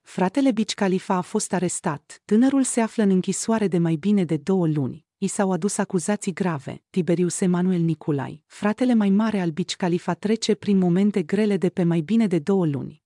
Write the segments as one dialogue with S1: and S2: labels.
S1: Fratele Bici Khalifa a fost arestat, tânărul se află în închisoare de mai bine de două luni. I s-au adus acuzații grave. Tiberius Emanuel Nicolai, fratele mai mare al Bici Khalifa, trece prin momente grele de pe mai bine de două luni.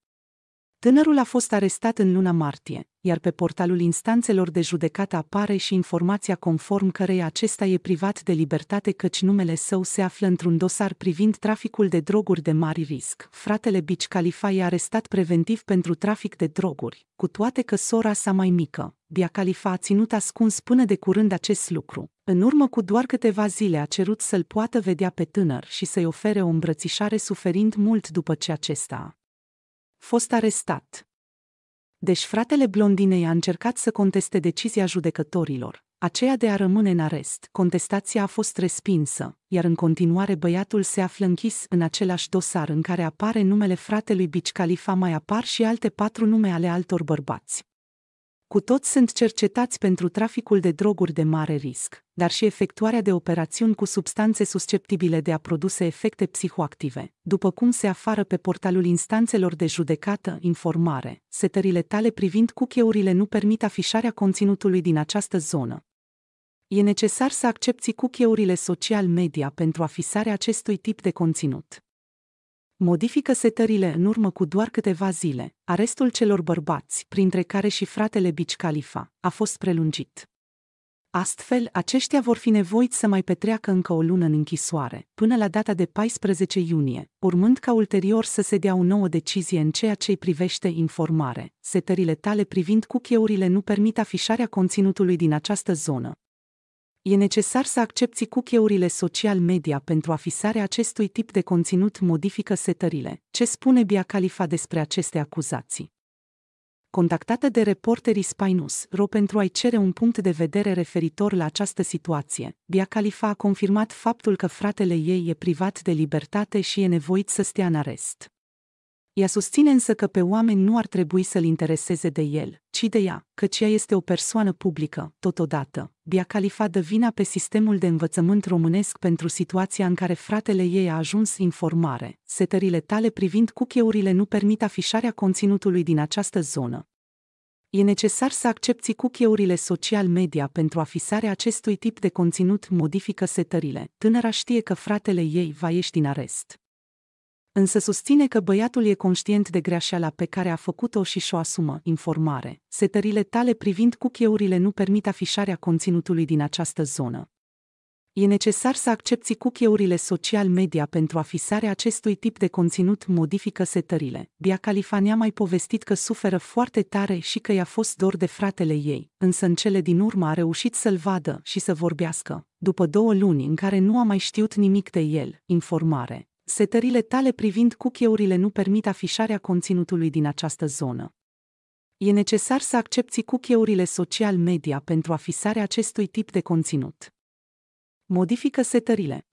S1: Tânărul a fost arestat în luna martie, iar pe portalul instanțelor de judecată apare și informația conform cărei acesta e privat de libertate căci numele său se află într-un dosar privind traficul de droguri de mari risc. Fratele Bici Khalifa e arestat preventiv pentru trafic de droguri, cu toate că sora sa mai mică, Bia Khalifa a ținut ascuns până de curând acest lucru. În urmă cu doar câteva zile a cerut să-l poată vedea pe tânăr și să-i ofere o îmbrățișare suferind mult după ce acesta a fost arestat. Deci fratele blondinei a încercat să conteste decizia judecătorilor, aceea de a rămâne în arest. Contestația a fost respinsă, iar în continuare băiatul se află închis în același dosar în care apare numele fratelui Bici Califa, mai apar și alte patru nume ale altor bărbați. Cu toți sunt cercetați pentru traficul de droguri de mare risc, dar și efectuarea de operațiuni cu substanțe susceptibile de a produce efecte psihoactive, după cum se afară pe portalul instanțelor de judecată, informare. Setările tale privind cucheurile nu permit afișarea conținutului din această zonă, e necesar să accepti cucheurile social media pentru afisarea acestui tip de conținut modifică setările în urmă cu doar câteva zile. Arestul celor bărbați, printre care și fratele Bici Califa, a fost prelungit. Astfel, aceștia vor fi nevoiți să mai petreacă încă o lună în închisoare, până la data de 14 iunie, urmând ca ulterior să se dea o nouă decizie în ceea ce îi privește informare. Setările tale privind cucheurile nu permit afișarea conținutului din această zonă, e necesar să accepti cookie-urile social media pentru afisarea acestui tip de conținut modifică setările. Ce spune Bia Khalifa despre aceste acuzații? Contactată de reporterii Spinus Ro pentru a-i cere un punct de vedere referitor la această situație, Bia Khalifa a confirmat faptul că fratele ei e privat de libertate și e nevoit să stea în arest. Ea susține însă că pe oameni nu ar trebui să-l intereseze de el, ci de ea, căci ea este o persoană publică, totodată. Bia Califa dă vina pe sistemul de învățământ românesc pentru situația în care fratele ei a ajuns informare. Setările tale privind cucheurile nu permit afișarea conținutului din această zonă. E necesar să accepti cucheurile social media pentru afisarea acestui tip de conținut modifică setările. Tânăra știe că fratele ei va ieși din arest însă susține că băiatul e conștient de greșeala pe care a făcut-o și și-o asumă. Informare. Setările tale privind cookie-urile nu permit afișarea conținutului din această zonă. E necesar să accepti cookie-urile social media pentru afisarea acestui tip de conținut modifică setările. Bia a mai povestit că suferă foarte tare și că i-a fost dor de fratele ei, însă în cele din urmă a reușit să-l vadă și să vorbească, după două luni în care nu a mai știut nimic de el, informare setările tale privind cookie-urile nu permit afișarea conținutului din această zonă. E necesar să accepti cookie-urile social media pentru afișarea acestui tip de conținut. Modifică setările.